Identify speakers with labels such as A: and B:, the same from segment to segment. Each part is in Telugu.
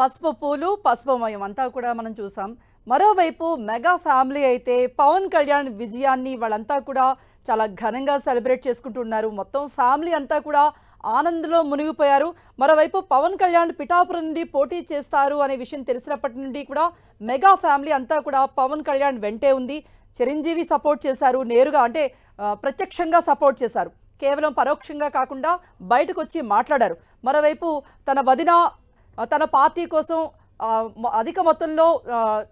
A: పసుపు పూలు పసుపుమయం అంతా కూడా మనం చూసాం మరోవైపు మెగా ఫ్యామిలీ అయితే పవన్ కళ్యాణ్ విజయాన్ని వాళ్ళంతా కూడా చాలా ఘనంగా సెలబ్రేట్ చేసుకుంటున్నారు మొత్తం ఫ్యామిలీ అంతా కూడా ఆనందంలో మునిగిపోయారు మరోవైపు పవన్ కళ్యాణ్ పిఠాపురం నుండి పోటీ చేస్తారు అనే విషయం తెలిసినప్పటి నుండి కూడా మెగా ఫ్యామిలీ అంతా కూడా పవన్ కళ్యాణ్ వెంటే ఉంది చిరంజీవి సపోర్ట్ చేశారు నేరుగా అంటే ప్రత్యక్షంగా సపోర్ట్ చేశారు కేవలం పరోక్షంగా కాకుండా బయటకు వచ్చి మాట్లాడారు మరోవైపు తన వదిన తన పార్టీ కోసం అధిక మొత్తంలో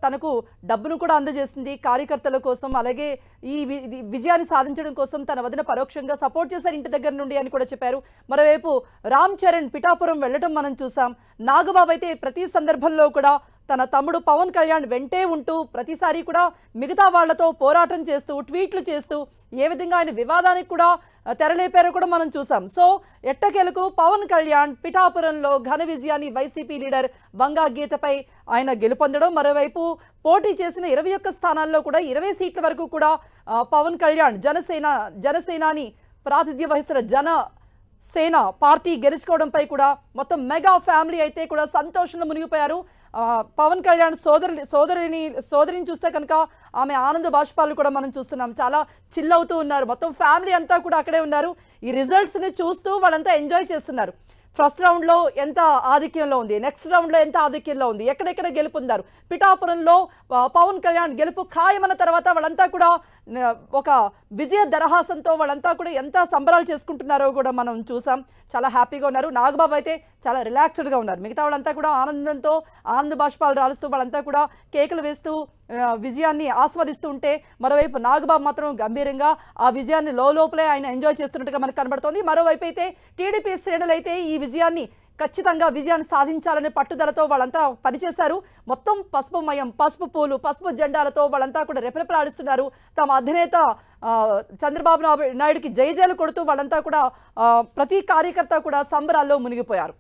A: తనకు డబ్బును కూడా అందజేసింది కార్యకర్తల కోసం అలాగే ఈ విజయాన్ని సాధించడం కోసం తన వదిన పరోక్షంగా సపోర్ట్ చేశారు ఇంటి దగ్గర నుండి అని కూడా చెప్పారు మరోవైపు రామ్ చరణ్ పిఠాపురం వెళ్ళడం మనం చూసాం నాగబాబు అయితే ప్రతి సందర్భంలో కూడా తన తమ్ముడు పవన్ కళ్యాణ్ వెంటే ఉంటూ ప్రతిసారి కూడా మిగతా వాళ్లతో పోరాటం చేస్తూ ట్వీట్లు చేస్తూ ఏ విధంగా ఆయన వివాదానికి కూడా తెరలేపారో కూడా మనం చూసాం సో ఎట్టకేలకు పవన్ కళ్యాణ్ పిఠాపురంలో ఘన విజయాన్ని వైసీపీ లీడర్ బంగా గీతపై ఆయన గెలుపొందడం మరోవైపు పోటీ చేసిన ఇరవై ఒక్క స్థానాల్లో కూడా ఇరవై సీట్ల వరకు కూడా పవన్ కళ్యాణ్ జనసేన జనసేనాని ప్రాతిధ్య వహిస్తున్న జన సేన పార్టీ గెలుచుకోవడంపై కూడా మొత్తం మెగా ఫ్యామిలీ అయితే కూడా సంతోషంలో మునిగిపోయారు పవన్ కళ్యాణ్ సోదరు సోదరిని సోదరిని చూస్తే కనుక ఆమె ఆనంద బాష్పాలు కూడా మనం చూస్తున్నాం చాలా చిల్ అవుతూ ఉన్నారు మొత్తం ఫ్యామిలీ అంతా కూడా అక్కడే ఉన్నారు ఈ రిజల్ట్స్ని చూస్తూ వాళ్ళంతా ఎంజాయ్ చేస్తున్నారు ఫస్ట్ రౌండ్లో ఎంత ఆధిక్యంలో ఉంది నెక్స్ట్ రౌండ్లో ఎంత ఆధిక్యంలో ఉంది ఎక్కడెక్కడ గెలుపొందారు పిఠాపురంలో పవన్ కళ్యాణ్ గెలుపు ఖాయమన్న తర్వాత వాళ్ళంతా కూడా ఒక విజయ దరహాసంతో వాళ్ళంతా కూడా ఎంత సంబరాలు చేసుకుంటున్నారో కూడా మనం చూసాం చాలా హ్యాపీగా ఉన్నారు నాగబాబు అయితే చాలా రిలాక్స్డ్గా ఉన్నారు మిగతా వాళ్ళంతా కూడా ఆనందంతో ఆనంద బాష్పాలు రాలుస్తూ వాళ్ళంతా కూడా కేకులు వేస్తూ విజయాన్ని ఆస్వాదిస్తుంటే మరోవైపు నాగబాబు మాత్రం గంభీరంగా ఆ విజయాన్ని లోపలే ఆయన ఎంజాయ్ చేస్తున్నట్టుగా మనకు కనబడుతోంది మరోవైపు అయితే టీడీపీ శ్రేణులు అయితే ఈ విజయాన్ని ఖచ్చితంగా విజయాన్ని సాధించాలనే పట్టుదలతో వాళ్ళంతా పనిచేశారు మొత్తం పసుపుమయం పసుపు పూలు పసుపు జెండాలతో వాళ్ళంతా కూడా రెపరెపలాడిస్తున్నారు తమ అధినేత చంద్రబాబు నాయుడుకి జయజయలు కొడుతూ వాళ్ళంతా కూడా ప్రతి కార్యకర్త కూడా సంబరాల్లో మునిగిపోయారు